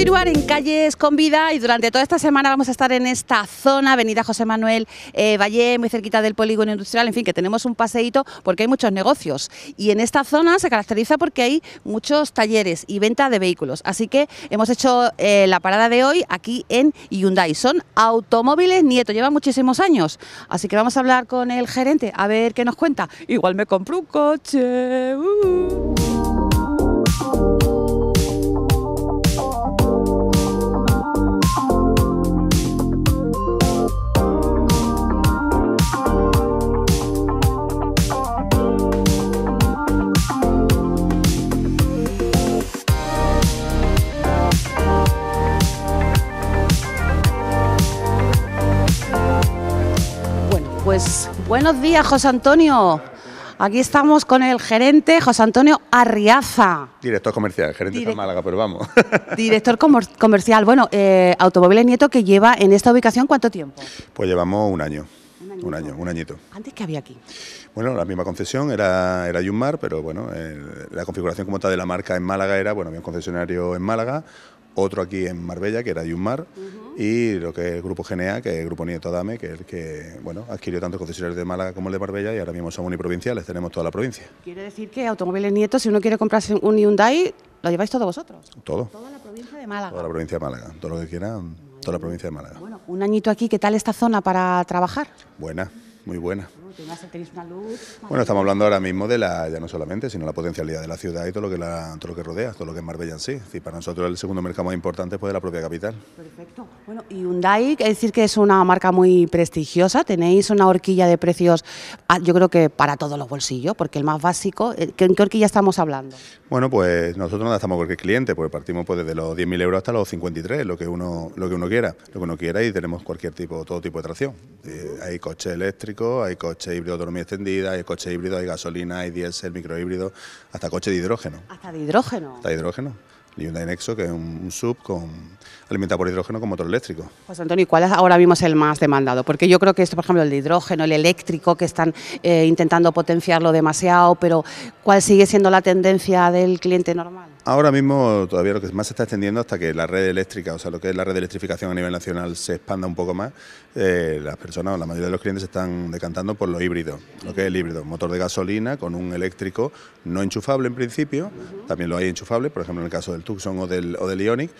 continuar en Calles con Vida y durante toda esta semana vamos a estar en esta zona, Avenida José Manuel eh, Valle, muy cerquita del polígono industrial, en fin, que tenemos un paseíto porque hay muchos negocios y en esta zona se caracteriza porque hay muchos talleres y venta de vehículos, así que hemos hecho eh, la parada de hoy aquí en Hyundai, son automóviles nieto, lleva muchísimos años, así que vamos a hablar con el gerente a ver qué nos cuenta, igual me compro un coche. Uh. Pues, buenos días, José Antonio. Aquí estamos con el gerente José Antonio Arriaza. Director comercial, gerente de Málaga, pero vamos. Director comercial. Bueno, eh, Automóviles Nieto que lleva en esta ubicación cuánto tiempo? Pues llevamos un año. Un, año, un añito. ¿Antes qué había aquí? Bueno, la misma concesión, era, era Yumar, pero bueno, la configuración como tal de la marca en Málaga era, bueno, había un concesionario en Málaga, otro aquí en Marbella, que era Yunmar, y lo que es el grupo GNA, que es el grupo Nieto Dame, que es el que bueno, adquirió tanto concesionarios de Málaga como el de Marbella, y ahora mismo son uniprovinciales, tenemos toda la provincia. Quiere decir que automóviles nietos, si uno quiere comprarse un Hyundai, lo lleváis todos vosotros. Todo. Toda la provincia de Málaga. Toda la provincia de Málaga, todo lo que quieran, toda la provincia de Málaga. Bueno, un añito aquí, ¿qué tal esta zona para trabajar? Buena muy buena. Bueno, estamos hablando ahora mismo de la, ya no solamente, sino la potencialidad de la ciudad y todo lo que la, lo que rodea, todo lo que es Marbella en sí. y para nosotros el segundo mercado más importante es de pues, la propia capital. Perfecto. Bueno, y Hyundai, es decir que es una marca muy prestigiosa, tenéis una horquilla de precios, ah, yo creo que para todos los bolsillos, porque el más básico, eh, ¿en qué horquilla estamos hablando? Bueno, pues nosotros no estamos cualquier cliente, pues partimos pues, desde los 10.000 euros hasta los 53, lo que uno lo que uno quiera, lo que uno quiera y tenemos cualquier tipo, todo tipo de tracción. Eh, hay coches eléctricos hay coche híbrido autonomía extendida, hay coche híbrido, hay gasolina, hay diésel, microhíbrido, hasta coche de hidrógeno. Hasta de hidrógeno. Hasta de hidrógeno. ...y un Nexo, que es un, sub con alimentado por hidrógeno con motor eléctrico. Pues Antonio, ¿cuál es ahora mismo el más demandado? Porque yo creo que esto, por ejemplo, el de hidrógeno, el eléctrico, que están eh, intentando potenciarlo demasiado, pero ¿cuál sigue siendo la tendencia del cliente normal? Ahora mismo todavía lo que más se está extendiendo hasta que la red eléctrica, o sea, lo que es la red de electrificación a nivel nacional se expanda un poco más, eh, las personas, o la mayoría de los clientes están decantando por lo híbrido, lo que es el híbrido, motor de gasolina con un eléctrico no enchufable en principio, también lo hay enchufable, por ejemplo en el caso del son o del, o Ionic,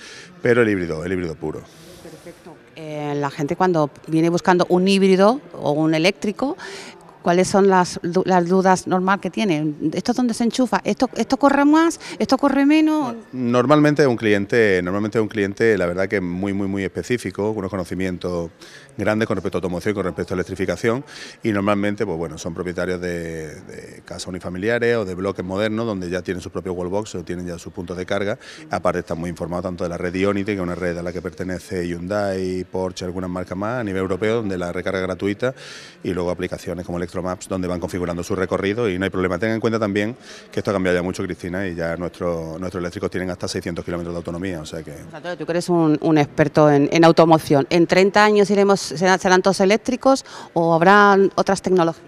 pero el híbrido, el híbrido puro. Perfecto. Eh, la gente cuando viene buscando un híbrido o un eléctrico, cuáles son las, las dudas normal que tienen. ¿Esto es donde se enchufa? ¿Esto, ¿Esto corre más? ¿Esto corre menos? Normalmente un cliente, normalmente un cliente, la verdad que es muy, muy, muy específico, unos conocimientos grandes con respecto a automoción con respecto a electrificación. Y normalmente, pues bueno, son propietarios de, de casas unifamiliares o de bloques modernos donde ya tienen su propio wallbox o tienen ya sus puntos de carga. Aparte están muy informados tanto de la red Ionity, que es una red a la que pertenece Hyundai, Porsche, algunas marcas más a nivel europeo, donde la recarga gratuita y luego aplicaciones como el Maps, donde van configurando su recorrido y no hay problema. Tengan en cuenta también que esto ha cambiado ya mucho, Cristina, y ya nuestro, nuestros eléctricos tienen hasta 600 kilómetros de autonomía. O sea que... Tú eres un, experto en, automoción. ¿En 30 años iremos, serán, serán todos eléctricos o habrán otras tecnologías?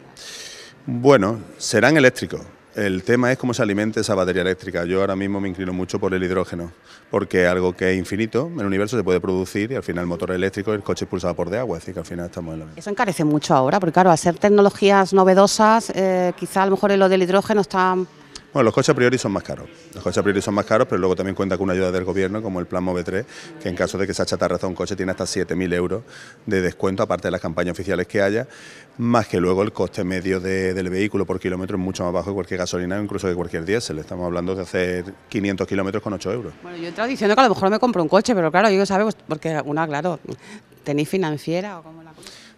Bueno, serán eléctricos el tema es cómo se alimenta esa batería eléctrica. Yo ahora mismo me inclino mucho por el hidrógeno, porque algo que es infinito en el universo se puede producir y al final el motor eléctrico, el coche pulsado por de agua, así que al final estamos en la misma. Eso encarece mucho ahora, porque claro, hacer tecnologías novedosas, eh, quizá a lo mejor en lo del hidrógeno está bueno, los coches a priori son más caros. Los coches a priori son más caros, pero luego también cuenta con una ayuda del gobierno, como el plan MOVE3, que en caso de que se chatarraza un coche tiene hasta 7.000 euros de descuento, aparte de las campañas oficiales que haya, más que luego el coste medio del vehículo por kilómetro es mucho más bajo que cualquier gasolina o incluso que cualquier diésel. Estamos hablando de hacer 500 kilómetros con 8 euros. Bueno, yo entro diciendo que a lo mejor me compro un coche, pero claro, yo sabemos, pues, porque una, claro, tenéis financiera o como la...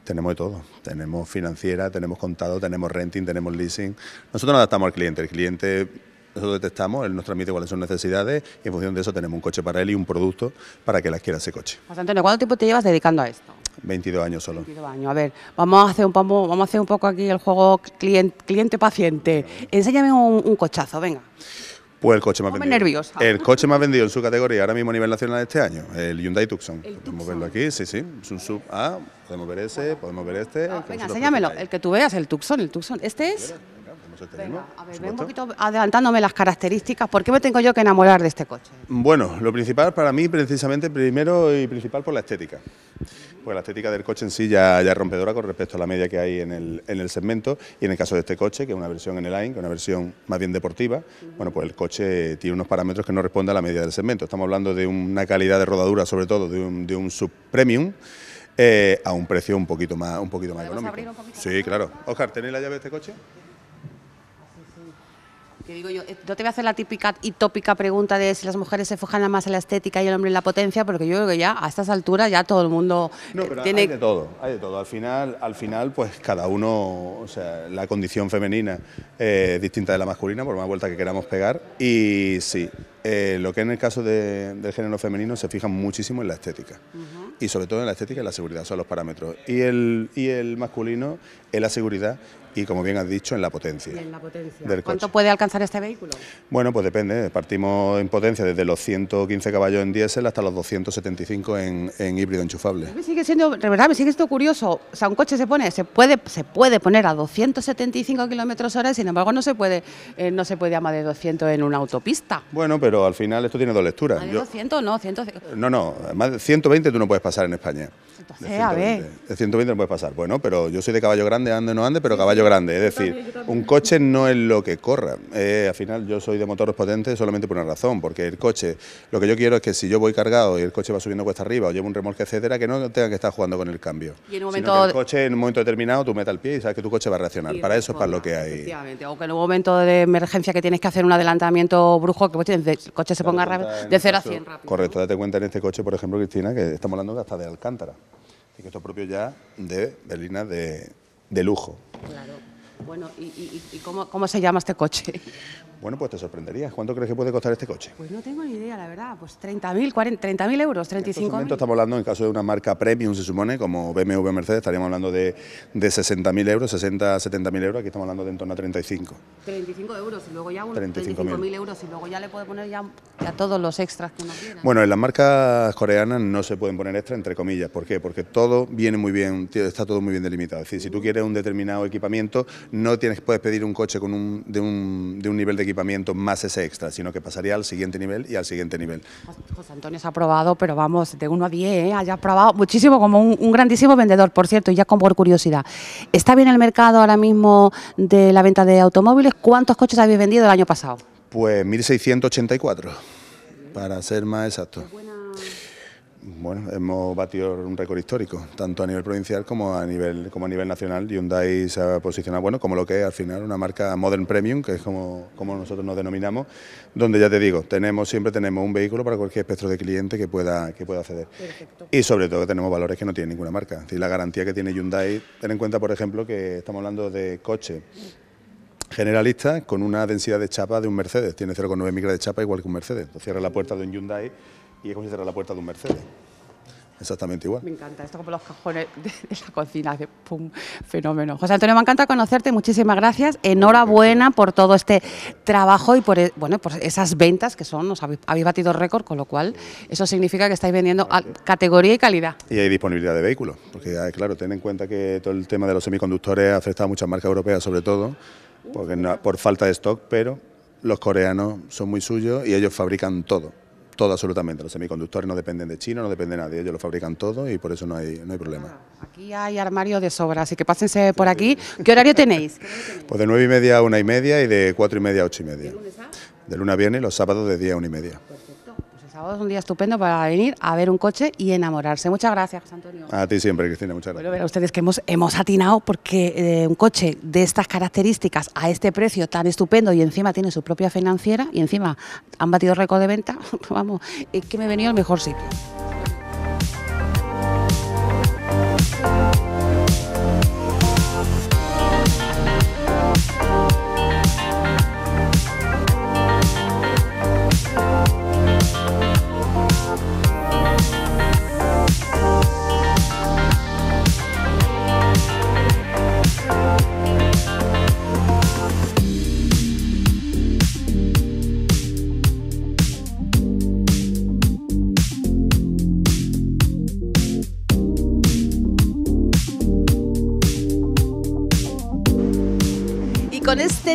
Tenemos de todo. Tenemos financiera, tenemos contado, tenemos renting, tenemos leasing. Nosotros nos adaptamos al cliente. El cliente nosotros detectamos, él nos transmite cuáles son necesidades y en función de eso tenemos un coche para él y un producto para que él quiera ese coche. José Antonio, ¿cuánto tiempo te llevas dedicando a esto? 22 años solo. 22 años. A ver, vamos a hacer un, vamos, a hacer un poco aquí el juego cliente-paciente. Enséñame un cochazo, venga el coche más vendido. nerviosa. El coche más vendido en su categoría ahora mismo a nivel nacional este año, el Hyundai Tucson. podemos verlo aquí, sí, sí. Es un sub A, podemos ver ese, podemos ver este. Ah, venga, enséñamelo, el que tú veas, el Tucson, el Tucson. ¿Este es? Este a ver, un poquito adelantándome las características. ¿Por qué me tengo yo que enamorar de este coche? Bueno, lo principal para mí, precisamente, primero y principal por la estética. Pues la estética del coche en sí ya, es rompedora con respecto a la media que hay en el, en el, segmento y en el caso de este coche, que es una versión en el line, que es una versión más bien deportiva, bueno, pues el coche tiene unos parámetros que no responden a la media del segmento. Estamos hablando de una calidad de rodadura, sobre todo de un, de un sub-premium, eh, a un precio un poquito más, un poquito más económico. sí, claro. Oscar, ¿tenéis la llave de este coche? digo yo, no eh, te voy a hacer la típica y tópica pregunta de si las mujeres se fijan más en la estética y el hombre en la potencia, porque yo creo que ya a estas alturas ya todo el mundo no, eh, pero tiene... hay de todo, hay de todo. Al final, al final pues cada uno, o sea, la condición femenina eh, es distinta de la masculina, por más vuelta que queramos pegar, y sí, eh, lo que en el caso de, del género femenino se fija muchísimo en la estética y sobre todo en la estética y la seguridad son los parámetros y el, y el masculino en la seguridad y como bien has dicho en la potencia, ¿Cuánto puede alcanzar este vehículo? Bueno, pues depende, partimos en potencia desde los 115 caballos en diésel hasta los 275 en, híbrido enchufable. Me sigue siendo, me sigue esto curioso, o sea, un coche se pone, se puede, se puede poner a 275 kilómetros hora, sin embargo no se puede, eh, no se puede de 200 en una autopista. Bueno, pero pero al final esto tiene dos lecturas. no, No, no, más de 120 tú no puedes pasar en España. Entonces, 120, a ver. De 120 no puedes pasar. Bueno, pero yo soy de caballo grande, ande o no ande, pero caballo grande. Es decir, un coche no es lo que corra. Eh, al final yo soy de motores potentes solamente por una razón, porque el coche, lo que yo quiero es que si yo voy cargado y el coche va subiendo cuesta arriba o llevo un remolque, etcétera, que no tenga que estar jugando con el cambio. Y en un momento... el coche en un momento determinado tú metas el pie y sabes que tu coche va a reaccionar. para eso es para lo que hay. Efectivamente, o en un momento de emergencia que tienes que hacer un adelantamiento brujo, que pues tienes el coche se ponga de 0 a 100 rápido. Correcto, date cuenta en este coche, por ejemplo, Cristina, que estamos hablando hasta de Alcántara. Así que esto propio ya de berlina de, lujo. Claro. Bueno, ¿y, cómo, se llama este coche? Bueno, pues te sorprenderías. ¿Cuánto crees que puede costar este coche? Pues no tengo ni idea, la verdad. Pues 30.000, 30.000 euros, 35.000. En estamos hablando, en caso de una marca premium, se supone, como BMW Mercedes, estaríamos hablando de, de 60.000 euros, 60, 70.000 euros. Aquí estamos hablando de en torno a 35. 35 euros y luego ya un 35.000 euros y luego ya le puede poner ya, a todos los extras que uno quiera. Bueno, en las marcas coreanas no se pueden poner extras, entre comillas. ¿Por qué? Porque todo viene muy bien, está todo muy bien delimitado. Es decir, si tú quieres un determinado equipamiento, no tienes, puedes pedir un coche con un, de, un, de un nivel de equipamiento más ese extra, sino que pasaría al siguiente nivel y al siguiente nivel. José Antonio se ha probado, pero vamos, de 1 a 10, ¿eh? haya probado muchísimo como un, grandísimo vendedor, por cierto, y ya con por curiosidad. ¿Está bien el mercado ahora mismo de la venta de automóviles? ¿Cuántos coches habéis vendido el año pasado? Pues 1.684, para ser más exacto bueno, hemos batido un récord histórico, tanto a nivel provincial como a nivel, como a nivel nacional. Hyundai se ha posicionado, bueno, como lo que es al final una marca Modern Premium, que es como, nosotros nos denominamos, donde ya te digo, tenemos, siempre tenemos un vehículo para cualquier espectro de cliente que pueda, que pueda acceder. Y sobre todo que tenemos valores que no tiene ninguna marca. Es decir, la garantía que tiene Hyundai, ten en cuenta, por ejemplo, que estamos hablando de coche generalista con una densidad de chapa de un Mercedes, tiene 0,9 micras de chapa igual que un Mercedes. cierra la puerta de un Hyundai y es como si la puerta de un Mercedes. Exactamente igual. Me encanta, esto como los cajones de, la cocina, de pum, fenómeno. José Antonio, me encanta conocerte, muchísimas gracias. Enhorabuena por todo este trabajo y por, e, bueno, por esas ventas que son, nos habéis, batido récord, con lo cual eso significa que estáis vendiendo a categoría y calidad. Y hay disponibilidad de vehículos, porque ah, claro, ten en cuenta que todo el tema de los semiconductores ha afectado a muchas marcas europeas sobre todo, porque por falta de stock, pero los coreanos son muy suyos y ellos fabrican todo todo absolutamente. Los semiconductores no dependen de China, no depende de nadie, ellos lo fabrican todo y por eso no hay, no hay problema. Aquí hay armario de sobra, así que pásense por aquí. ¿Qué horario tenéis? Pues de 9 y media a 1 y media y de 4 y media a 8 y media. ¿De lunes a? viernes y los sábados de 10 a 1 y media sábado es un día estupendo para venir a ver un coche y enamorarse. Muchas gracias, José Antonio. A ti siempre, Cristina, muchas gracias. a ustedes que hemos, hemos atinado porque eh, un coche de estas características, a este precio tan estupendo y encima tiene su propia financiera y encima han batido récord de venta, vamos, es que me he venido al mejor sitio.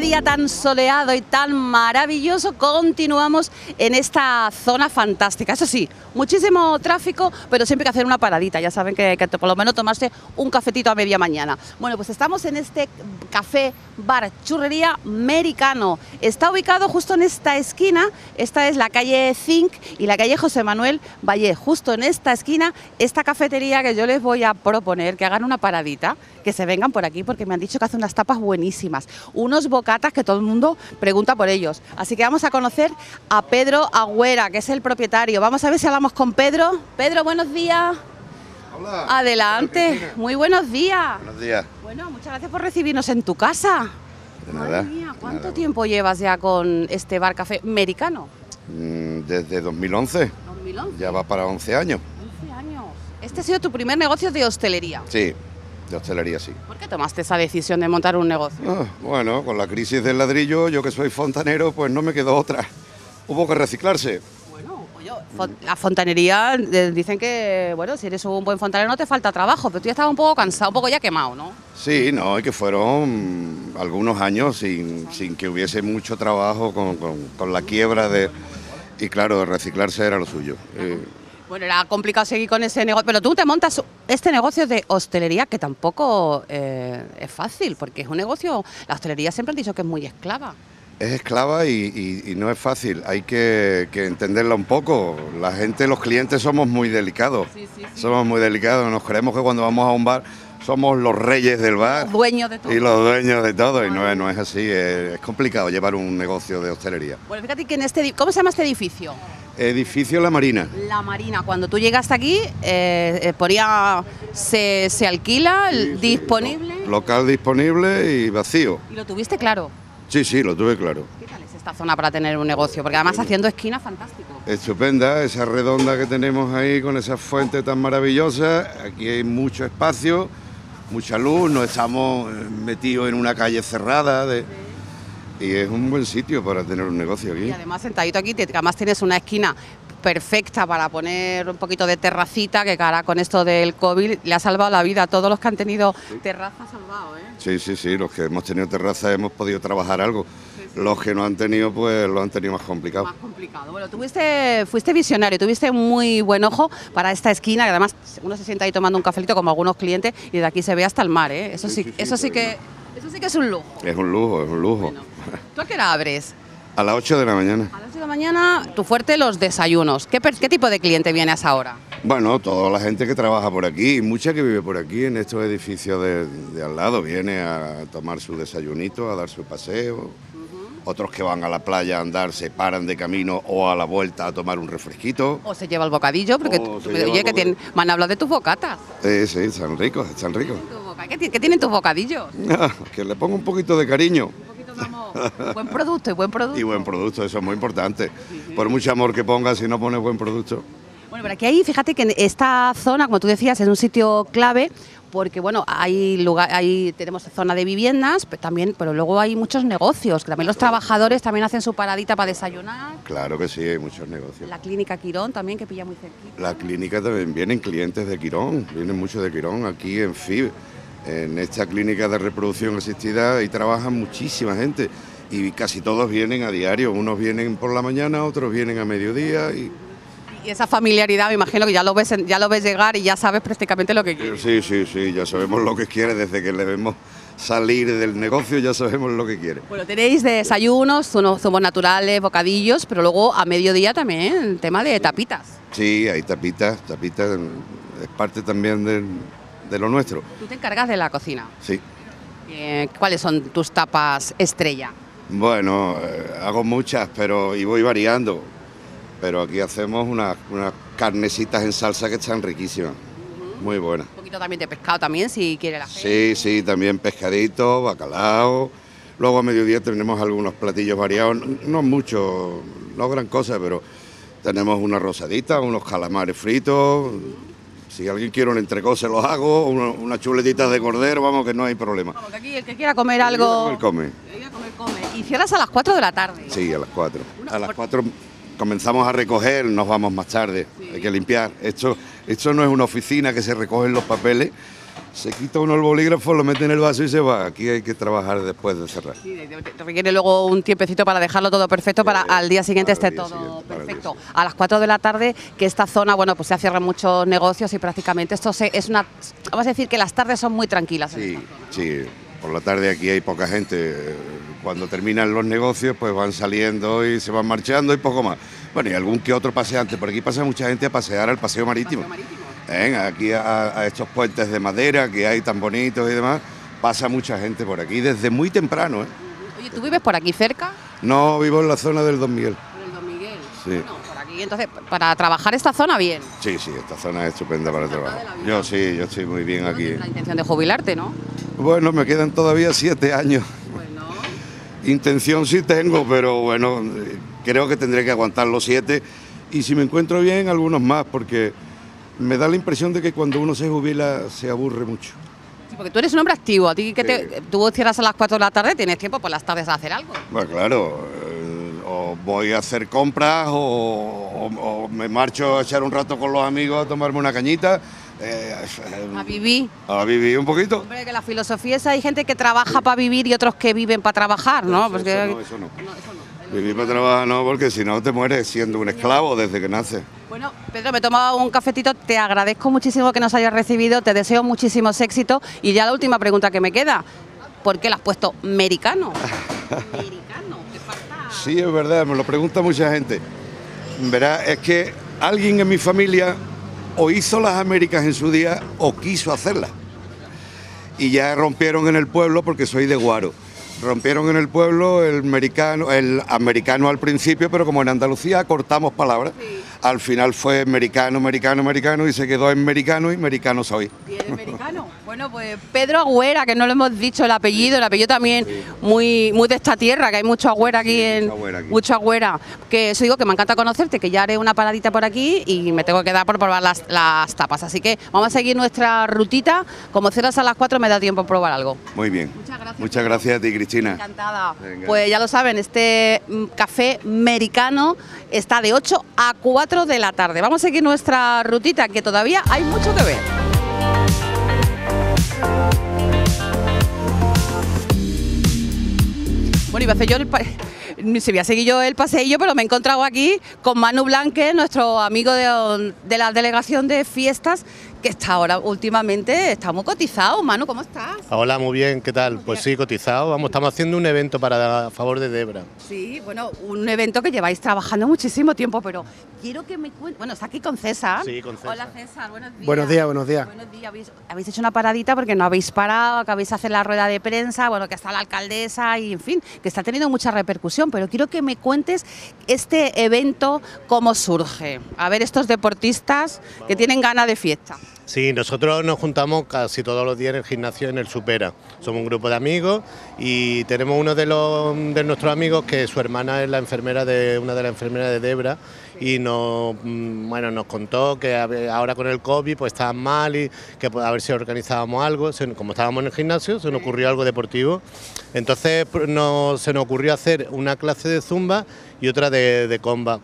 día tan soleado y tan maravilloso continuamos en esta zona fantástica. Eso sí, muchísimo tráfico, pero siempre que hacer una paradita. Ya saben que, que por lo menos tomarse un cafetito a media mañana. Bueno, pues estamos en este café bar churrería americano. Está ubicado justo en esta esquina. Esta es la calle Zinc y la calle José Manuel Valle. Justo en esta esquina, esta cafetería que yo les voy a proponer que hagan una paradita se vengan por aquí porque me han dicho que hace unas tapas buenísimas, unos bocatas que todo el mundo pregunta por ellos. Así que vamos a conocer a Pedro Agüera, que es el propietario. Vamos a ver si hablamos con Pedro. Pedro, buenos días. Adelante. Muy buenos días. Buenos días. Bueno, muchas gracias por recibirnos en tu casa. De ¿cuánto tiempo llevas ya con este bar café americano? Mm, desde 2011. Ya va para 11 años. 11 años. Este ha sido tu primer negocio de hostelería. Sí. De hostelería, sí. ¿Por qué tomaste esa decisión de montar un negocio? Ah, bueno, con la crisis del ladrillo, yo que soy fontanero, pues no me quedó otra. Hubo que reciclarse. Bueno, oye, la fontanería, eh, dicen que, bueno, si eres un buen fontanero no te falta trabajo, pero tú ya estabas un poco cansado, un poco ya quemado, ¿no? Sí, no, y que fueron algunos años sin, sin que hubiese mucho trabajo con, la quiebra de... Y claro, reciclarse era lo suyo. Eh, bueno, era complicado seguir con ese negocio, pero tú te montas este negocio de hostelería que tampoco eh, es fácil, porque es un negocio, la hostelería siempre han dicho que es muy esclava. Es esclava y, no es fácil, hay que, que, entenderla un poco. La gente, los clientes somos muy delicados, somos muy delicados, nos creemos que cuando vamos a un bar somos los reyes del bar. dueños de todo. Y los dueños de todo. Y no es, así. Es, es, complicado llevar un negocio de hostelería. Bueno, fíjate que en este... ¿Cómo se llama este edificio? Edificio La Marina. La Marina, cuando tú llegaste aquí, eh, eh se, alquila, disponible. local disponible y vacío. ¿Y lo tuviste claro? Sí, sí, lo tuve claro. ¿Qué tal es esta zona para tener un negocio? Porque además haciendo esquina, fantástico. Estupenda, esa redonda que tenemos ahí con esa fuente tan maravillosa. Aquí hay mucho espacio, mucha luz, no estamos metidos en una calle cerrada. de... Y es un buen sitio para tener un negocio aquí. Y además sentadito aquí, además tienes una esquina perfecta para poner un poquito de terracita, que cara con esto del COVID le ha salvado la vida a todos los que han tenido terrazas terraza, salvado, ¿eh? Sí, sí, sí, los que hemos tenido terraza hemos podido trabajar algo. Los que no han tenido, pues lo han tenido más complicado. Más complicado. Bueno, tuviste, fuiste visionario, tuviste muy buen ojo para esta esquina, que además uno se sienta ahí tomando un cafelito como algunos clientes y de aquí se ve hasta el mar, ¿eh? Eso sí, eso sí que... Eso sí que es un lujo. Es un lujo, es un lujo. ¿Tú a qué hora abres? A las 8 de la mañana. A las 8 de la mañana, tu fuerte los desayunos. ¿Qué, tipo de cliente viene a esa hora? Bueno, toda la gente que trabaja por aquí mucha que vive por aquí en estos edificios de, al lado viene a tomar su desayunito, a dar su paseo. Otros que van a la playa a andar se paran de camino o a la vuelta a tomar un refresquito. O se lleva el bocadillo, porque tú, oye, que tienen, me han de tus bocatas. Sí, sí, están ricos, están ricos. ¿Qué, tienen tus bocadillos? Ah, que le ponga un poquito de cariño. Un poquito de amor. buen producto y buen producto. Y buen producto, eso es muy importante. Por mucho amor que pongas, si no pones buen producto. Bueno, pero aquí hay, fíjate que esta zona, como tú decías, es un sitio clave porque bueno, hay lugar, hay, tenemos zona de viviendas, pero también, pero luego hay muchos negocios, que también los trabajadores también hacen su paradita para desayunar. Claro que sí, hay muchos negocios. La clínica Quirón también, que pilla muy cerquita. La clínica también, vienen clientes de Quirón, vienen muchos de Quirón aquí en FIB. En esta clínica de reproducción asistida ...y trabaja muchísima gente y casi todos vienen a diario. Unos vienen por la mañana, otros vienen a mediodía y y esa familiaridad, me imagino que ya lo ves, ya lo ves llegar y ya sabes prácticamente lo que quiere. Eh, sí, sí, sí, ya sabemos lo que quiere desde que le vemos salir del negocio, ya sabemos lo que quiere. Bueno, tenéis desayunos, zumos naturales, bocadillos, pero luego a mediodía también el tema de tapitas. Sí, hay tapitas, tapitas, es parte también del de lo nuestro. ¿Tú te encargas de la cocina? Sí. Eh, ¿Cuáles son tus tapas estrella? Bueno, eh, hago muchas, pero y voy variando. Pero aquí hacemos unas, unas carnecitas en salsa que están riquísimas, muy buenas. Un poquito también de pescado también, si quiere la gente. Sí, sí, también pescadito, bacalao. Luego a mediodía tenemos algunos platillos variados, no, mucho, no gran cosa, pero tenemos una rosadita, unos calamares fritos, si alguien quiere un entrecó, se los hago, unas chuletitas de cordero, vamos, que no hay problema. aquí el que quiera comer algo... El que come. Y cierras a las 4 de la tarde. Sí, a las 4. A las 4 comenzamos a recoger, nos vamos más tarde, hay que limpiar. Esto, esto no es una oficina que se recogen los papeles, se quita uno el bolígrafo, lo mete en el vaso y se va. Aquí hay que trabajar después de cerrar. Sí, requiere luego un tiempecito para dejarlo todo perfecto, para al día siguiente esté todo perfecto. A las 4 de la tarde, que esta zona, bueno, pues se cierran muchos negocios y prácticamente esto es una... Vamos a decir que las tardes son muy tranquilas. Sí, sí. Por la tarde aquí hay poca gente. Cuando terminan los negocios, pues van saliendo y se van marchando y poco más. Bueno, y algún que otro paseante. Por aquí pasa mucha gente a pasear al ¿Paseo marítimo? ¿eh? aquí a, estos puentes de madera que hay tan bonitos y demás, pasa mucha gente por aquí desde muy temprano. ¿eh? Oye, ¿tú vives por aquí cerca? No, vivo en la zona del Don Miguel. ¿Por el Don Miguel? Sí. por aquí, entonces, para trabajar esta zona bien. Sí, sí, esta zona es estupenda para trabajar. Yo sí, yo estoy muy bien aquí. Tienes la intención de jubilarte, ¿no? Bueno, me quedan todavía siete años. Bueno. Intención sí tengo, pero bueno, creo que tendré que aguantar los siete y si me encuentro bien, algunos más, porque me da la impresión de que cuando uno se jubila se aburre mucho. porque tú eres un hombre activo, a ti que tú cierras a las 4 de la tarde, tienes tiempo por las tardes a hacer algo. Pues claro, eh, o voy a hacer compras o, me marcho a echar un rato con los amigos a tomarme una cañita. Eh, a vivir. A vivir un poquito. Hombre, que la filosofía es hay gente que trabaja para vivir y otros que viven para trabajar, ¿no? porque... no. no, eso no. Vivir para trabajar no, porque si no te mueres siendo un esclavo desde que naces. Bueno, Pedro, me he tomado un cafetito, te agradezco muchísimo que nos hayas recibido, te deseo muchísimos éxitos y ya la última pregunta que me queda, ¿por qué la has puesto americano? americano, Sí, es verdad, me lo pregunta mucha gente. Verá, es que alguien en mi familia o hizo las Américas en su día o quiso hacerlas. Y ya rompieron en el pueblo porque soy de Guaro. Rompieron en el pueblo el americano, el americano al principio, pero como en Andalucía cortamos palabras. Sí al final fue americano, americano, americano y se quedó americano y americano soy. americano? Bueno, pues Pedro Agüera, que no lo hemos dicho el apellido, el apellido también muy, muy de esta tierra, que hay mucho agüera aquí, en, mucho agüera, Que eso digo que me encanta conocerte, que ya haré una paradita por aquí y me tengo que dar por probar las, las tapas. Así que vamos a seguir nuestra rutita. Como ceras a las 4 me da tiempo a probar algo. Muy bien. Muchas gracias. Muchas gracias a ti, Cristina. Encantada. Pues ya lo saben, este mm, café americano está de 8 a 4 de la tarde. Vamos a seguir nuestra rutita, que todavía hay mucho que ver. iba a se seguir yo el paseillo, pero me he encontrado aquí con Manu Blanque, nuestro amigo de, de la delegación de fiestas que está ahora últimamente, estamos cotizados. cotizado. Manu, ¿cómo estás? Hola, muy bien, ¿qué tal? Pues sí, cotizado. Vamos, estamos haciendo un evento para a favor de Debra. Sí, bueno, un evento que lleváis trabajando muchísimo tiempo, pero quiero que me cuentes. Bueno, está aquí con César. Sí, con César. Hola, César, buenos días. Buenos días, buenos días. Buenos días. Habéis, hecho una paradita porque no habéis parado, acabáis de hacer la rueda de prensa, bueno, que está la alcaldesa y en fin, que está teniendo mucha repercusión, pero quiero que me cuentes este evento, cómo surge. A ver, estos deportistas que tienen ganas de fiesta. Sí, nosotros nos juntamos casi todos los días en el gimnasio en el Supera. Somos un grupo de amigos y tenemos uno de, nuestros amigos que su hermana es la enfermera de una de las enfermeras de Debra y nos, mm, bueno, nos contó que ahora con el COVID pues estaban mal y que pues, a ver si organizábamos algo. Como estábamos en el gimnasio se nos ocurrió algo deportivo. Entonces se nos ocurrió hacer una clase de zumba y otra de, de comba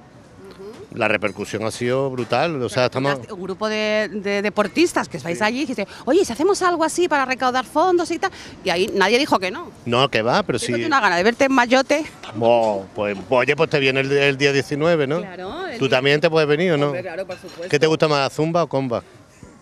la repercusión ha sido brutal. O sea, estamos... Un grupo de, deportistas que estáis allí y dijiste, oye, si hacemos algo así para recaudar fondos y tal, y ahí nadie dijo que no. No, que va, pero sí. Si... una gana de verte en Mayote. Pues, pues, oye, pues te viene el, día 19, ¿no? Claro. Tú también te puedes venir, ¿o no? claro, por supuesto. ¿Qué te gusta más, zumba o comba?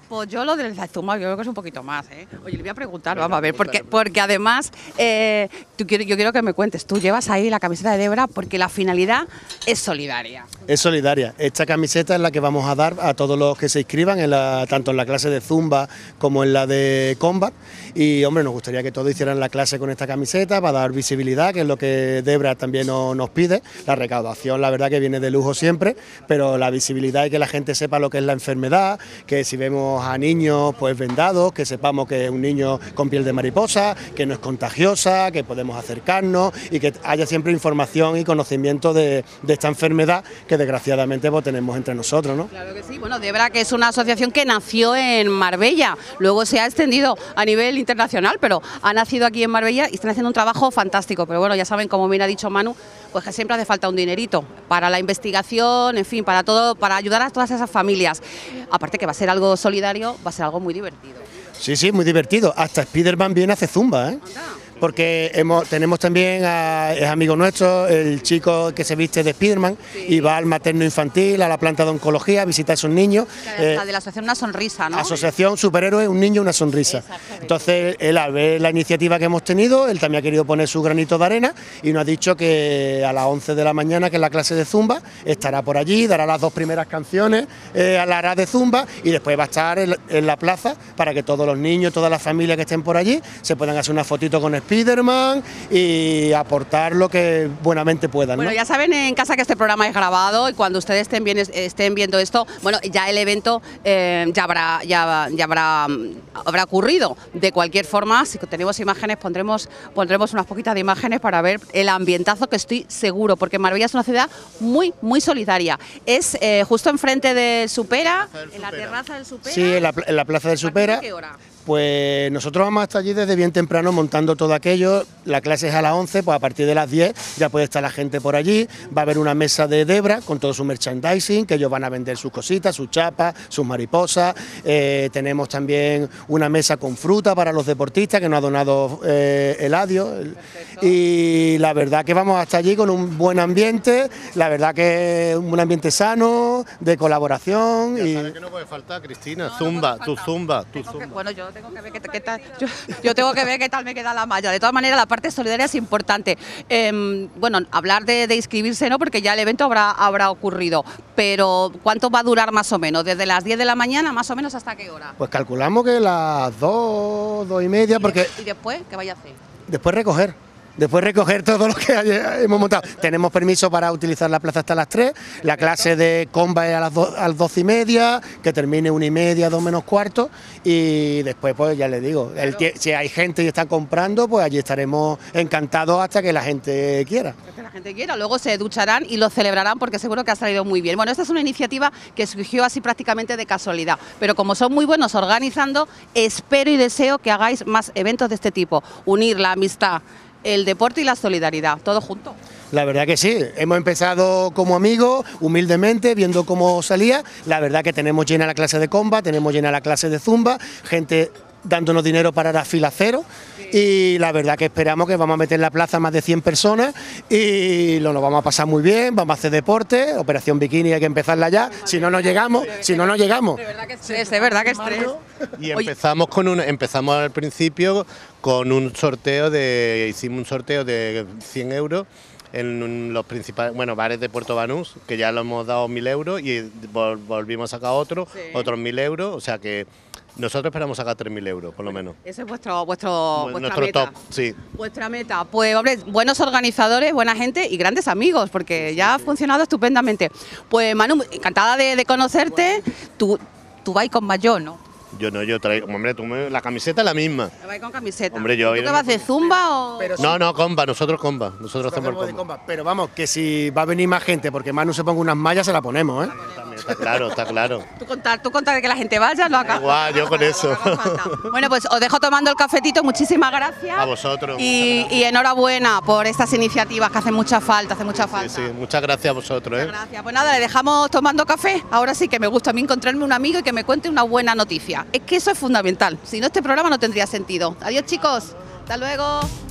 Pues yo lo del zumba yo creo que es un poquito más, ¿eh? Oye, le voy a preguntar, vamos a ver, porque, porque además, eh, tú quiero, yo quiero que me cuentes, tú llevas ahí la camiseta de Debra porque la finalidad es solidaria. Es solidaria. Esta camiseta es la que vamos a dar a todos los que se inscriban, en la, tanto en la clase de Zumba como en la de Combat. Y, hombre, nos gustaría que todos hicieran la clase con esta camiseta para dar visibilidad, que es lo que Debra también nos, pide. La recaudación, la verdad, que viene de lujo siempre, pero la visibilidad y que la gente sepa lo que es la enfermedad, que si vemos a niños pues vendados, que sepamos que es un niño con piel de mariposa, que no es contagiosa, que podemos acercarnos y que haya siempre información y conocimiento de, esta enfermedad que desgraciadamente pues, tenemos entre nosotros. Claro que sí, bueno, Debra que es una asociación que nació en Marbella, luego se ha extendido a nivel internacional, pero ha nacido aquí en Marbella y están haciendo un trabajo fantástico, pero bueno, ya saben, como bien ha dicho Manu, pues que siempre hace falta un dinerito para la investigación, en fin, para todo, para ayudar a todas esas familias. Aparte que va a ser algo solidario, va a ser algo muy divertido. Sí, sí, muy divertido. Hasta Spiderman viene hace zumba, ¿eh? porque tenemos también, es amigo nuestro, el chico que se viste de Spiderman y va al materno infantil, a la planta de oncología, a visitar a esos niños. Eh, la de la asociación Una Sonrisa, ¿no? Asociación Superhéroe, un niño, una sonrisa. Entonces, él al ver la iniciativa que hemos tenido, él también ha querido poner su granito de arena y nos ha dicho que a las 11 de la mañana, que es la clase de Zumba, estará por allí, dará las dos primeras canciones a eh, la hora de Zumba y después va a estar en, la plaza para que todos los niños, todas las familias que estén por allí se puedan hacer una fotito con Spiderman y aportar lo que buenamente puedan. Bueno, ya saben en casa que este programa es grabado y cuando ustedes estén, viendo esto, bueno, ya el evento eh, ya, mm, habrá, ocurrido. De cualquier forma, si tenemos imágenes, pondremos, pondremos unas poquitas de imágenes para ver el ambientazo que estoy seguro, porque Marbella es una ciudad muy, muy solidaria. Es eh, justo enfrente de Supera, en la terraza del Supera. Sí, en la, plaza del Supera. Pues nosotros vamos hasta allí desde bien temprano montando todo aquello. La clase es a las 11, pues a partir de las 10 ya puede estar la gente por allí. Va a haber una mesa de Debra con todo su merchandising, que ellos van a vender sus cositas, sus chapas, sus mariposas. Eh, tenemos también una mesa con fruta para los deportistas que nos ha donado eh, Eladio. Y la verdad que vamos hasta allí con un buen ambiente, la verdad que un ambiente sano, de colaboración. Ya y... que no puede faltar, Cristina, zumba, tu zumba, tu zumba yo, tengo que ver qué tal me queda la malla. De todas maneras, la parte solidaria es importante. Em, bueno, hablar de, de, inscribirse no, porque ya el evento habrá, habrá ocurrido, pero ¿cuánto va a durar más o menos? ¿Desde las 10 de la mañana más o menos hasta qué hora? Pues calculamos que las 2, 2 y media, porque... ¿Y después qué vaya a hacer? Después recoger después recoger todo lo que eh, hemos montado. Tenemos permiso para utilizar la plaza hasta las 3, la clase de comba es a las, dos 12 y media, que termine una y media, dos menos cuarto, y después pues ya les digo, si hay gente y está comprando, pues allí estaremos encantados hasta que la gente quiera. Hasta que la gente quiera, luego se ducharán y lo celebrarán porque seguro que ha salido muy bien. Bueno, esta es una iniciativa que surgió así prácticamente de casualidad, pero como son muy buenos organizando, espero y deseo que hagáis más eventos de este tipo, unir la amistad, el deporte y la solidaridad, todo junto. La verdad que sí, hemos empezado como amigos, humildemente, viendo cómo salía. La verdad que tenemos llena la clase de comba, tenemos llena la clase de zumba, gente dándonos dinero para la fila cero y la verdad que esperamos que vamos a meter en la plaza más de 100 personas y lo, nos vamos a pasar muy bien, vamos a hacer deporte, operación bikini hay que empezarla ya, si no, no llegamos, si no, no llegamos. De verdad que estrés, de verdad que estrés. Y empezamos, con un, empezamos al principio con un sorteo de, hicimos un sorteo de 100 euros en los principales, bueno, bares de Puerto Banús, que ya lo hemos dado 1.000 euros y volvimos a sacar otro, otros 1.000 euros, o sea que nosotros esperamos sacar 3.000 euros, por lo menos. Ese es vuestro, vuestra meta. Top, sí. Vuestra meta. Pues, hombre, buenos organizadores, buena gente y grandes amigos, porque ya ha funcionado estupendamente. Pues, Manu, encantada de, conocerte. Tú, tú vas con Mayo, ¿no? Yo no, yo traigo. Hombre, tú me, la camiseta es la misma. con camiseta. ¿Tú te vas de zumba o.? no, no, comba, nosotros comba. Nosotros, Pero vamos, que si va a venir más gente, porque más no se ponga unas mallas, se la ponemos, ¿eh? está claro, está claro. tú contar, de que la gente vaya, lo acá. Igual, yo con eso. bueno, pues os dejo tomando el cafetito, muchísimas gracias. A vosotros. Y, enhorabuena por estas iniciativas que hacen mucha falta, hace mucha falta. Sí, sí, muchas gracias a vosotros, ¿eh? Gracias. Pues nada, le dejamos tomando café. Ahora sí que me gusta a mí encontrarme un amigo y que me cuente una buena noticia. Es que eso es fundamental. Si no, este programa no tendría sentido. Adiós chicos. Hasta luego.